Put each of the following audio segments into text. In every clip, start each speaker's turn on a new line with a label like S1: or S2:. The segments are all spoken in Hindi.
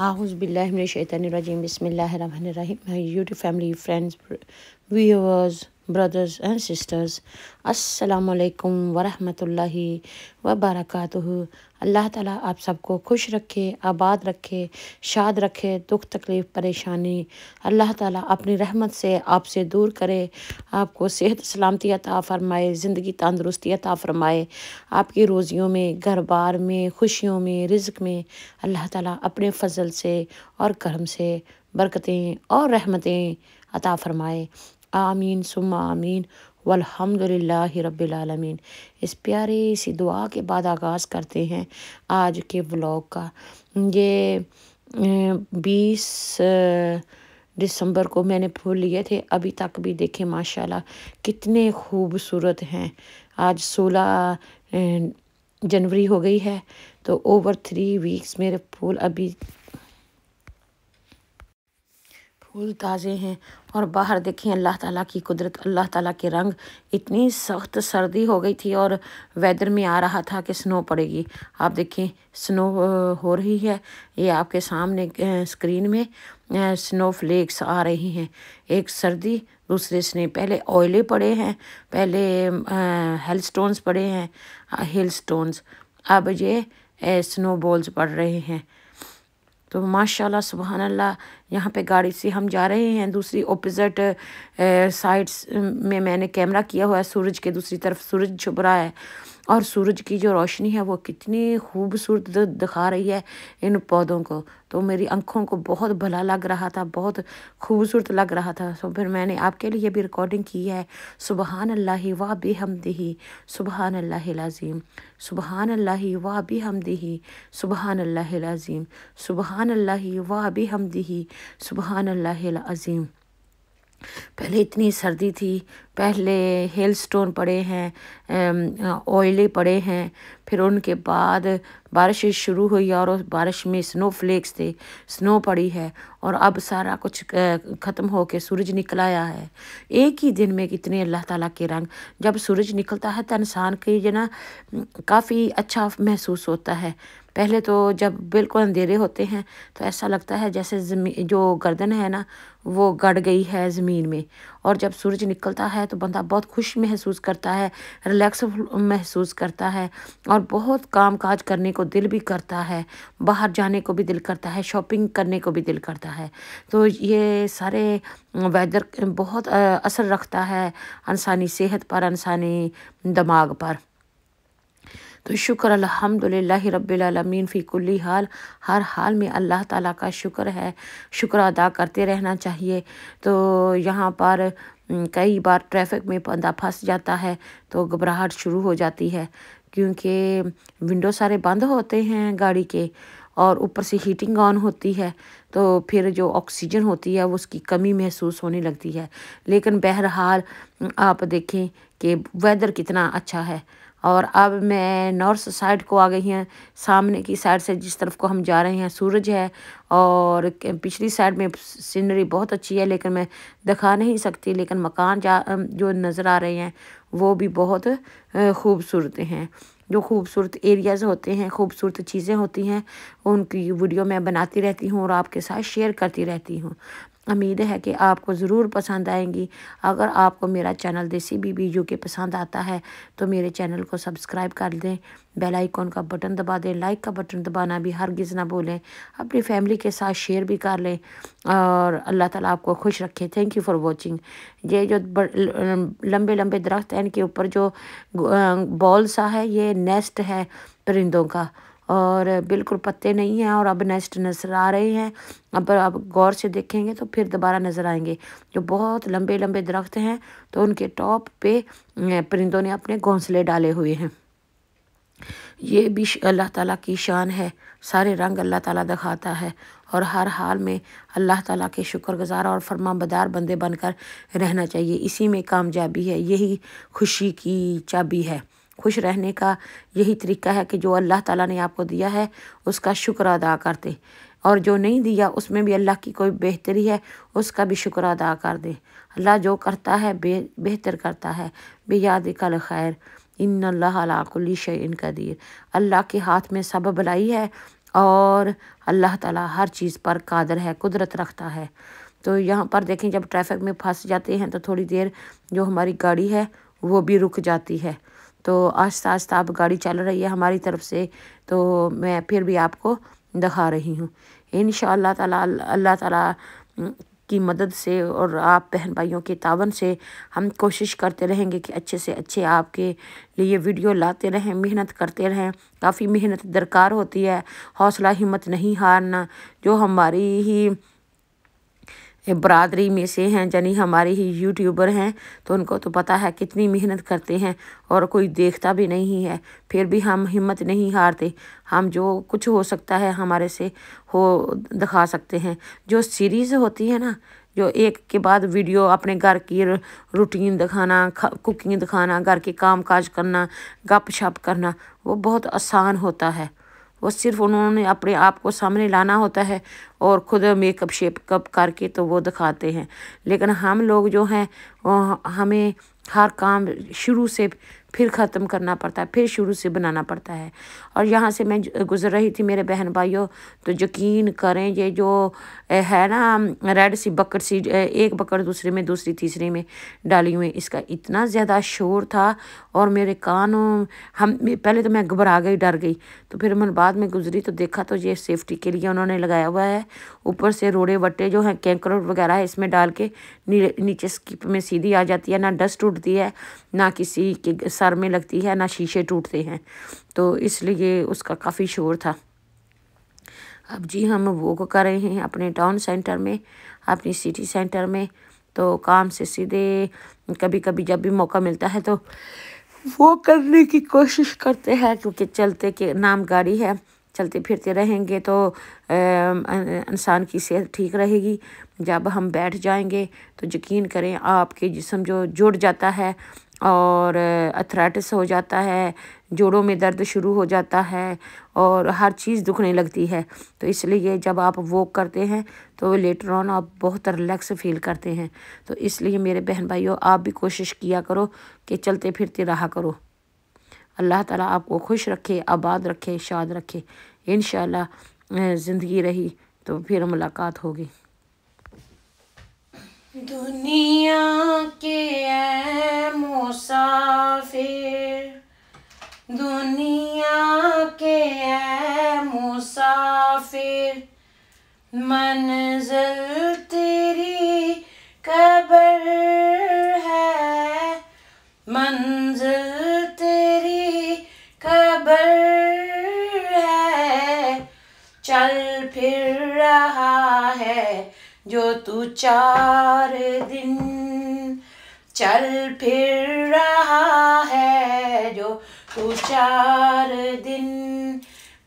S1: आउज़बिल्लिमिनशैतरजीम बसमिल्लर YouTube family friends viewers brothers and sisters assalamu alaikum warahmatullahi wabarakatuh अल्लाह ताला आप सबको खुश रखे आबाद रखे शाद रखे दुख तकलीफ़ परेशानी अल्लाह ताला अपनी रहमत से आपसे दूर करे आपको सेहत सलामती अता फ़रमाए ज़िंदगी तंदरुस्ती अता फ़रमाए आपकी रोज़ियों में घर बार में खुशियों में रिज्क में अल्लाह ताला अपने फ़जल से और करम से बरकतें और रहमतें अता फ़रमाए आमीन सुम आमीन वलहमदिल्ला रबालमीन इस प्यारे सी दुआ के बाद आगाज़ करते हैं आज के ब्लॉग का ये बीस दिसंबर को मैंने फूल लिए थे अभी तक भी देखे माशाल्लाह कितने खूबसूरत हैं आज सोलह जनवरी हो गई है तो ओवर थ्री वीक्स मेरे फूल अभी फूल ताज़े हैं और बाहर देखें अल्लाह ताला की कुदरत अल्लाह ताला के रंग इतनी सख्त सर्दी हो गई थी और वेदर में आ रहा था कि स्नो पड़ेगी आप देखें स्नो हो रही है ये आपके सामने स्क्रीन में स्नो फ्लेक्स आ रही हैं एक सर्दी दूसरे स्ने पहले ऑयले पड़े हैं पहले हेल स्टोन्स पड़े हैं हिल स्टोन्स अब ये स्नो बॉल्स पड़ रहे हैं तो माशाल्लाह सुबहान यहाँ पे गाड़ी से हम जा रहे हैं दूसरी ओपोजिट साइड्स में मैंने कैमरा किया हुआ है सूरज के दूसरी तरफ सूरज छुप रहा है और सूरज की जो रोशनी है वो कितनी खूबसूरत दिखा रही है इन पौधों को तो मेरी आंखों को बहुत भला लग रहा था बहुत खूबसूरत लग रहा था तो फिर मैंने आपके लिए भी रिकॉर्डिंग की है सुबहान अल्लाह वाह भी दही सुबहान अल्लाह लाजीम सुबहान अल्लाह वाह भी दही सुबहान अल्लाह लाजीम सुबहान अल्लाह वाह भी दही सुबहान अल्लाह अजीम पहले इतनी सर्दी थी पहले हेल स्टोन पड़े हैं ऑयले पड़े हैं फिर उनके बाद बारिश शुरू हुई और उस बारिश में स्नो फ्लेक्स थे स्नो पड़ी है और अब सारा कुछ ख़त्म हो के सूरज निकल आया है एक ही दिन में कितने अल्लाह ताला के रंग जब सूरज निकलता है तो इंसान के जो ना काफ़ी अच्छा महसूस होता है पहले तो जब बिल्कुल अंधेरे होते हैं तो ऐसा लगता है जैसे जमी जो गर्दन है ना वो गड़ गई है ज़मीन में और जब सूरज निकलता है तो बंदा बहुत खुश महसूस करता है रिलैक्स महसूस करता है और बहुत काम काज करने को दिल भी करता है बाहर जाने को भी दिल करता है शॉपिंग करने को भी दिल करता है तो ये सारे वेदर बहुत असर रखता है इंसानी सेहत पर इंसानी दिमाग पर तो शुक्र अलहमदिल्ला फ़ी फ़ीकुल्ली हाल हर हाल में अल्लाह ताला का शुक्र है शुक्र अदा करते रहना चाहिए तो यहाँ पर कई बार ट्रैफिक में बंदा फंस जाता है तो घबराहट शुरू हो जाती है क्योंकि विंडो सारे बंद होते हैं गाड़ी के और ऊपर से हीटिंग ऑन होती है तो फिर जो ऑक्सीजन होती है वो उसकी कमी महसूस होने लगती है लेकिन बहरहाल आप देखें कि वेदर कितना अच्छा है और अब मैं नॉर्थ साइड को आ गई हैं सामने की साइड से जिस तरफ को हम जा रहे हैं सूरज है और पिछली साइड में सीनरी बहुत अच्छी है लेकिन मैं दिखा नहीं सकती लेकिन मकान जा जो नज़र आ रहे हैं वो भी बहुत खूबसूरत हैं जो खूबसूरत एरियाज़ होते हैं खूबसूरत चीज़ें होती हैं उनकी वीडियो मैं बनाती रहती हूँ और आपके साथ शेयर करती रहती हूँ उम्मीद है कि आपको ज़रूर पसंद आएंगी अगर आपको मेरा चैनल देसी बीबी जो के पसंद आता है तो मेरे चैनल को सब्सक्राइब कर दें बेल आइकॉन का बटन दबा दें लाइक का बटन दबाना भी गिज़ ना भूलें अपनी फैमिली के साथ शेयर भी कर लें और अल्लाह ताला आपको खुश रखे थैंक यू फॉर वॉचिंग ये जो लंबे लंबे दरख्त हैं इनके ऊपर जो बॉल सा है ये नेस्ट है परिंदों का और बिल्कुल पत्ते नहीं हैं और अब नेस्ट नज़र आ रहे हैं अब अब गौर से देखेंगे तो फिर दोबारा नज़र आएंगे जो बहुत लंबे लंबे दरख्त हैं तो उनके टॉप पे परिंदों ने अपने घोंसले डाले हुए हैं ये भी अल्लाह ताला की शान है सारे रंग अल्लाह ताला दिखाता है और हर हाल में अल्लाह ताला के शुक्रगुजार और फरमा बदार बंदे बनकर रहना चाहिए इसी में कामयाबी है यही खुशी की चाबी है खुश रहने का यही तरीका है कि जो अल्लाह ताला ने आपको दिया है उसका शुक्र अदा कर दे और जो नहीं दिया उसमें भी अल्लाह की कोई बेहतरी है उसका भी शुक्र अदा कर दें अल्लाह जो करता है बे बेहतर करता है बेयाद कल खैर इन अल्लाकुल्ली शन कदीर अल्लाह के हाथ में सब भलाई है और अल्लाह ताला हर चीज़ पर कादर है कुदरत रखता है तो यहाँ पर देखें जब ट्रैफिक में फंस जाते हैं तो थोड़ी देर जो हमारी गाड़ी है वो भी रुक जाती है तो आहिस्ता आहिस्ता अब गाड़ी चल रही है हमारी तरफ से तो मैं फिर भी आपको दिखा रही हूँ इन ताला अल्लाह ताला की मदद से और आप बहन भाइयों के तावन से हम कोशिश करते रहेंगे कि अच्छे से अच्छे आपके लिए वीडियो लाते रहें मेहनत करते रहें काफ़ी मेहनत दरकार होती है हौसला हिम्मत नहीं हारना जो हमारी ही बरदरी में से हैं यानी हमारे ही यूट्यूबर हैं तो उनको तो पता है कितनी मेहनत करते हैं और कोई देखता भी नहीं है फिर भी हम हिम्मत नहीं हारते हम जो कुछ हो सकता है हमारे से हो दिखा सकते हैं जो सीरीज़ होती है ना जो एक के बाद वीडियो अपने घर की रूटीन दिखाना कुकिंग दिखाना घर के काम काज करना गप शप करना वो बहुत आसान होता है वो सिर्फ उन्होंने अपने आप को सामने लाना होता है और ख़ुद मेकअप कप करके तो वो दिखाते हैं लेकिन हम लोग जो हैं हमें हर काम शुरू से फिर ख़त्म करना पड़ता है फिर शुरू से बनाना पड़ता है और यहाँ से मैं गुज़र रही थी मेरे बहन भाइयों तो यकीन करें ये जो है ना रेड सी बकर सी एक बकर दूसरे में दूसरी तीसरे में डाली हुई इसका इतना ज़्यादा शोर था और मेरे कानों हम पहले तो मैं घबरा गई डर गई तो फिर मैंने बाद में गुजरी तो देखा तो ये सेफ्टी के लिए उन्होंने लगाया हुआ है ऊपर से रोड़े वट्टे जो हैं कैंकर वगैरह है इसमें डाल के नीचे स्किप में सीधी आ जाती है ना डस्ट उठती है ना किसी के सर में लगती है ना शीशे टूटते हैं तो इसलिए उसका काफ़ी शोर था अब जी हम वॉक कर रहे हैं अपने टाउन सेंटर में अपनी सिटी सेंटर में तो काम से सीधे कभी कभी जब भी मौका मिलता है तो वो करने की कोशिश करते हैं क्योंकि चलते के नाम गाड़ी है चलते फिरते रहेंगे तो इंसान की सेहत ठीक रहेगी जब हम बैठ जाएंगे तो यकीन करें आपके जिसम जो जुड़ जाता है और अथराइटिस हो जाता है जोड़ों में दर्द शुरू हो जाता है और हर चीज़ दुखने लगती है तो इसलिए जब आप वॉक करते हैं तो लेटर ऑन आप बहुत रिलैक्स फील करते हैं तो इसलिए मेरे बहन भाइयों आप भी कोशिश किया करो कि चलते फिरते रहा करो अल्लाह ताला आपको खुश रखे आबाद रखे शाद रखे इन ज़िंदगी रही तो फिर मुलाकात होगी दुनिया के मुसाफिर दुनिया के है मुसाफिर मंजिल तेरी कबर है मंजिल तेरी कबर है चल फिर रहा है जो तू चार दिन चल फिर रहा है जो तू चार दिन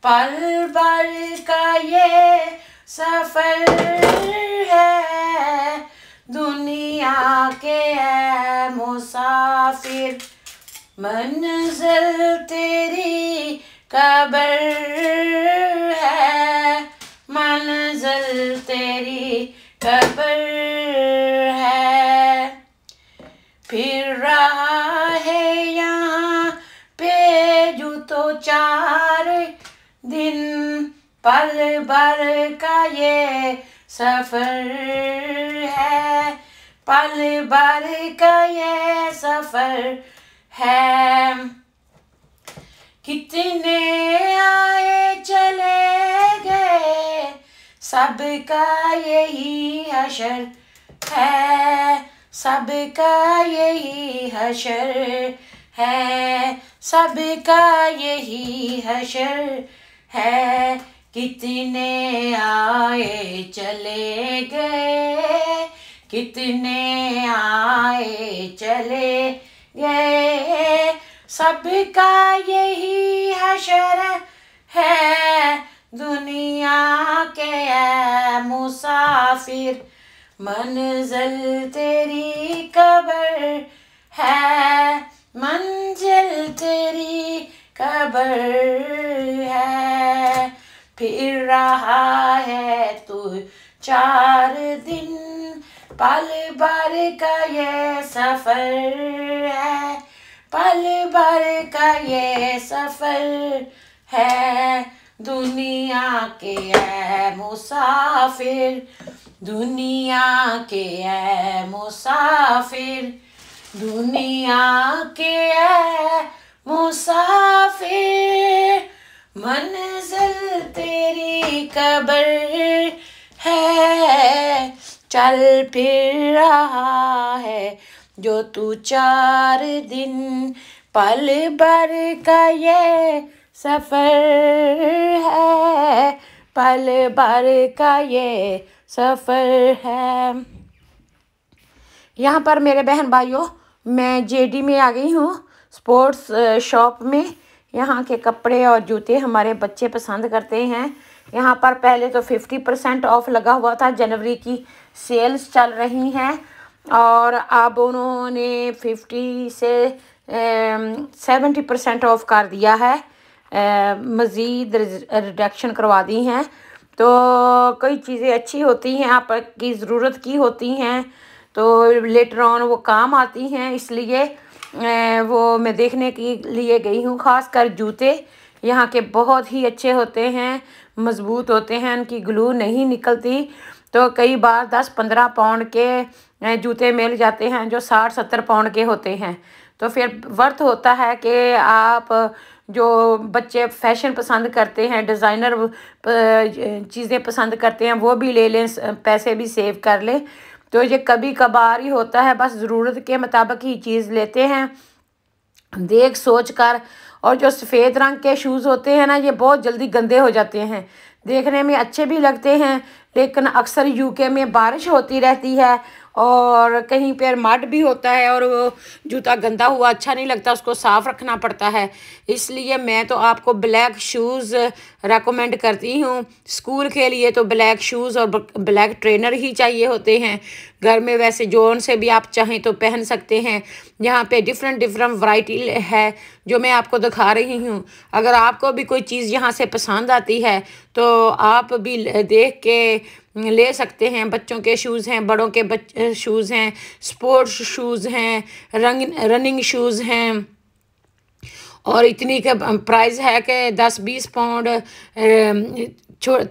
S1: पल पल का ये सफर है दुनिया के है मुसाफिर मंजिल तेरी कबर है मंजिल तेरी कबर पल भर का ये सफर है पल भर का ये सफर है कितने आए चले गए सबका यही हशर है सबका यही हशर है सबका यही हशर है कितने आए चले गए कितने आए चले गए सबका यही हशर है दुनिया के मुसाफिर मंजिल तेरी कबर है मंजिल तेरी कबर है फिर रहा है तू चार दिन पल भर का ये सफर है पल भर का ये सफर है दुनिया के है मुसाफिर दुनिया के है मुसाफिर दुनिया के है मुसाफिर मंजिल तेरी कबर है चल फिर रहा है जो तू चार दिन पल भर का ये सफ़र है पल भर का ये सफ़र है यहाँ पर मेरे बहन भाइयों मैं जेडी में आ गई हूँ स्पोर्ट्स शॉप में यहाँ के कपड़े और जूते हमारे बच्चे पसंद करते हैं यहाँ पर पहले तो 50 परसेंट ऑफ लगा हुआ था जनवरी की सेल्स चल रही हैं और अब उन्होंने 50 से सेवेंटी परसेंट ऑफ कर दिया है मज़ीद रिडक्शन करवा दी हैं तो कई चीज़ें अच्छी होती हैं आपकी ज़रूरत की होती हैं तो लेटर ऑन वो काम आती हैं इसलिए वो मैं देखने के लिए गई हूँ ख़ास कर जूते यहाँ के बहुत ही अच्छे होते हैं मज़बूत होते हैं उनकी ग्लू नहीं निकलती तो कई बार दस पंद्रह पाउंड के जूते मिल जाते हैं जो साठ सत्तर पाउंड के होते हैं तो फिर वर्थ होता है कि आप जो बच्चे फैशन पसंद करते हैं डिज़ाइनर चीज़ें पसंद करते हैं वो भी ले लें पैसे भी सेव कर लें तो ये कभी कभार ही होता है बस ज़रूरत के मुताबिक ही चीज़ लेते हैं देख सोच कर और जो सफ़ेद रंग के शूज़ होते हैं ना ये बहुत जल्दी गंदे हो जाते हैं देखने में अच्छे भी लगते हैं लेकिन अक्सर यूके में बारिश होती रहती है और कहीं पर मड भी होता है और वो जूता गंदा हुआ अच्छा नहीं लगता उसको साफ़ रखना पड़ता है इसलिए मैं तो आपको ब्लैक शूज़ रेकमेंड करती हूँ स्कूल के लिए तो ब्लैक शूज़ और ब्लैक ट्रेनर ही चाहिए होते हैं घर में वैसे जोन से भी आप चाहें तो पहन सकते हैं यहाँ पे डिफरेंट डिफरेंट वाइटी है जो मैं आपको दिखा रही हूँ अगर आपको भी कोई चीज़ यहाँ से पसंद आती है तो आप भी देख के ले सकते हैं बच्चों के शूज़ हैं बड़ों के बच शूज़ हैं स्पोर्ट्स शूज़ हैं रंग रनिंग शूज़ हैं और इतनी का प्राइस है कि दस बीस पाउंड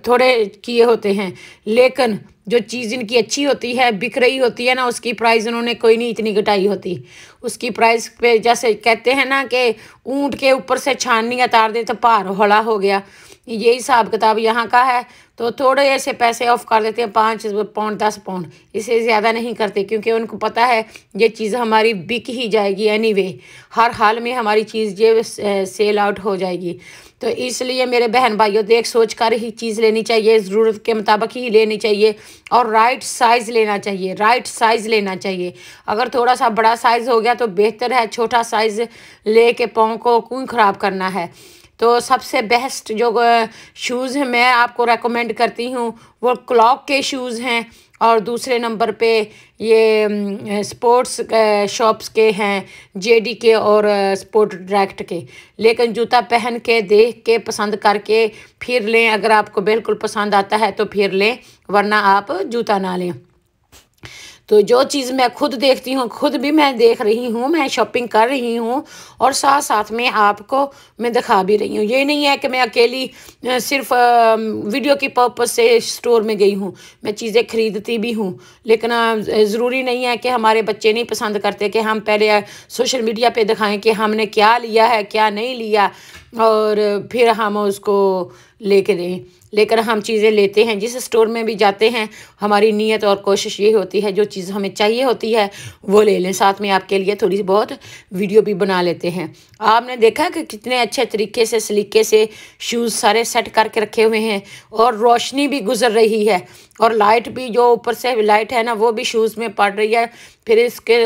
S1: थोड़े किए होते हैं लेकिन जो चीज़ इनकी अच्छी होती है बिक रही होती है ना उसकी प्राइस उन्होंने कोई नहीं इतनी घटाई होती उसकी प्राइस पे जैसे कहते हैं ना कि ऊंट के ऊपर से छाननी उतार दे तो भार हौला हो गया ये हिसाब किताब यहाँ का है तो थोड़े ऐसे पैसे ऑफ कर देते हैं पाँच पाउंड दस पाउंड इसे ज़्यादा नहीं करते क्योंकि उनको पता है ये चीज़ हमारी बिक ही जाएगी एनी anyway, हर हाल में हमारी चीज़ ये सेल आउट हो जाएगी तो इसलिए मेरे बहन भाइयों देख सोच कर ही चीज़ लेनी चाहिए ज़रूरत के मुताबिक ही लेनी चाहिए और राइट साइज़ लेना चाहिए राइट साइज़ लेना चाहिए अगर थोड़ा सा बड़ा साइज़ हो गया तो बेहतर है छोटा साइज़ ले के को क्यों ख़राब करना है तो सबसे बेस्ट जो शूज़ हैं मैं आपको रेकमेंड करती हूँ वो क्लॉक के शूज़ हैं और दूसरे नंबर पे ये स्पोर्ट्स शॉप्स के हैं जेडी के और स्पोर्ट डायरेक्ट के लेकिन जूता पहन के देख के पसंद करके फिर लें अगर आपको बिल्कुल पसंद आता है तो फिर लें वरना आप जूता ना लें तो जो चीज़ मैं खुद देखती हूँ खुद भी मैं देख रही हूँ मैं शॉपिंग कर रही हूँ और साथ साथ में आपको मैं दिखा भी रही हूँ ये नहीं है कि मैं अकेली सिर्फ वीडियो की पर्पज़ से स्टोर में गई हूँ मैं चीज़ें ख़रीदती भी हूँ लेकिन ज़रूरी नहीं है कि हमारे बच्चे नहीं पसंद करते कि हम पहले सोशल मीडिया पर दिखाएँ कि हमने क्या लिया है क्या नहीं लिया और फिर हम उसको लेकर लेकर हम चीज़ें लेते हैं जिस स्टोर में भी जाते हैं हमारी नीयत और कोशिश ये होती है जो चीज़ हमें चाहिए होती है वो ले लें साथ में आपके लिए थोड़ी सी बहुत वीडियो भी बना लेते हैं आपने देखा कि कितने अच्छे तरीके से सलीके से शूज़ सारे सेट करके रखे हुए हैं और रोशनी भी गुजर रही है और लाइट भी जो ऊपर से लाइट है ना वो भी शूज़ में पड़ रही है फिर इसके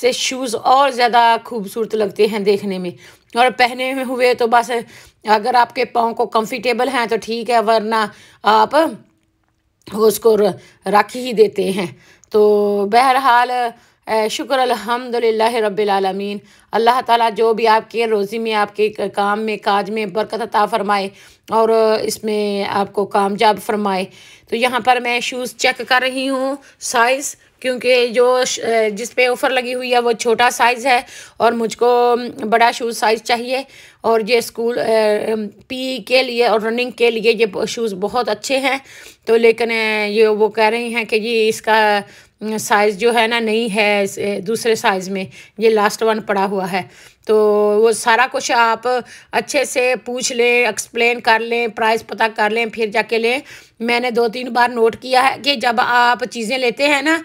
S1: से शूज़ और ज़्यादा खूबसूरत लगते हैं देखने में और पहने हुए तो बस अगर आपके पाँव को कंफर्टेबल हैं तो ठीक है वरना आप उसको रख ही देते हैं तो बहरहाल शुक्र अलहमदिल्ला रबालमीन अल्लाह ताला जो भी आपके रोज़ी में आपके काम में काज में बरकत अता फ़रमाए और इसमें आपको कामयाब फरमाए तो यहाँ पर मैं शूज़ चेक कर रही हूँ साइज़ क्योंकि जो जिस पे ऑफ़र लगी हुई है वो छोटा साइज़ है और मुझको बड़ा शूज़ साइज़ चाहिए और ये स्कूल पी के लिए और रनिंग के लिए ये शूज़ बहुत अच्छे हैं तो लेकिन ये वो कह रही हैं कि ये इसका साइज़ जो है ना नहीं है दूसरे साइज़ में ये लास्ट वन पड़ा हुआ है तो वो सारा कुछ आप अच्छे से पूछ लें एक्सप्लेन कर लें प्राइस पता कर लें फिर जाके लें मैंने दो तीन बार नोट किया है कि जब आप चीज़ें लेते हैं ना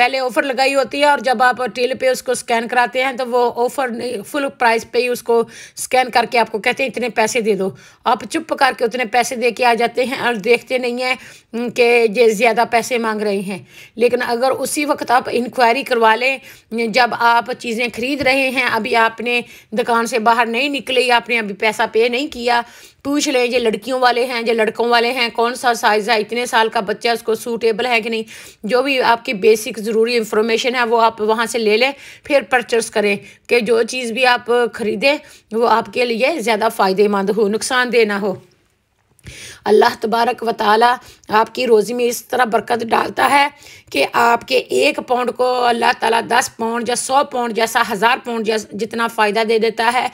S1: पहले ऑफ़र लगाई होती है और जब आप टील पे उसको स्कैन कराते हैं तो वो ऑफ़र फुल प्राइस पे ही उसको स्कैन करके आपको कहते हैं इतने पैसे दे दो आप चुप करके उतने पैसे दे के आ जाते हैं और देखते नहीं हैं कि ये ज़्यादा पैसे मांग रहे हैं लेकिन अगर उसी वक्त आप इंक्वायरी करवा लें जब आप चीज़ें ख़रीद रहे हैं अभी आपने दुकान से बाहर नहीं निकले आपने अभी पैसा पे नहीं किया पूछ लें ये लड़कियों वाले हैं या लड़कों वाले हैं कौन सा साइज़ है इतने साल का बच्चा उसको सूटेबल है कि नहीं जो भी आपकी बेसिक ज़रूरी इन्फॉर्मेशन है वो आप वहाँ से ले लें फिर परचेस करें कि जो चीज़ भी आप ख़रीदें वो आपके लिए ज़्यादा फ़ायदेमंद हो नुकसानदेह ना हो अल्लाह तबारक व ताली आपकी रोज़ी में इस तरह बरकत डालता है कि आपके एक पाउंड को अल्लाह ताला दस पाउंड या सौ पाउंड जैसा हज़ार पाउंड जैसा जितना फ़ायदा दे देता है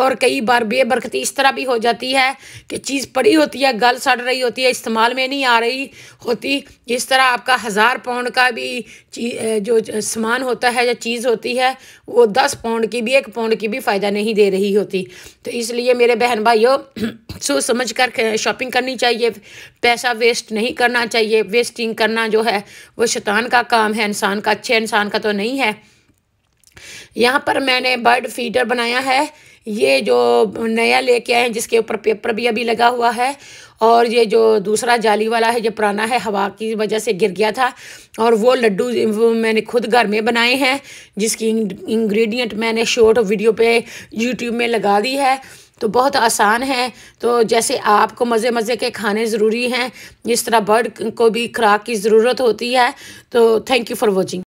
S1: और कई बार बेबरकती इस तरह भी हो जाती है कि चीज़ पड़ी होती है गल सड़ रही होती है इस्तेमाल में नहीं आ रही होती इस तरह आपका हज़ार पाउंड का भी जो सामान होता है या चीज़ होती है वो दस पाउंड की भी एक पाउंड की भी फ़ायदा नहीं दे रही होती तो इसलिए मेरे बहन भाइयों सोच समझ कर शॉपिंग करनी करनी चाहिए पैसा वेस्ट नहीं करना चाहिए वेस्टिंग करना जो है वो शैतान का काम है इंसान का अच्छे इंसान का तो नहीं है यहाँ पर मैंने बर्ड फीडर बनाया है ये जो नया लेके आए हैं जिसके ऊपर पेपर भी अभी लगा हुआ है और ये जो दूसरा जाली वाला है जो पुराना है हवा की वजह से गिर गया था और वो लड्डू वो मैंने खुद घर में बनाए हैं जिसकी इंग्रेडिएंट मैंने शॉर्ट वीडियो पे यूट्यूब में लगा दी है तो बहुत आसान है तो जैसे आपको मज़े मज़े के खाने ज़रूरी हैं इस तरह बर्ड को भी खुराक की ज़रूरत होती है तो थैंक यू फॉर वॉचिंग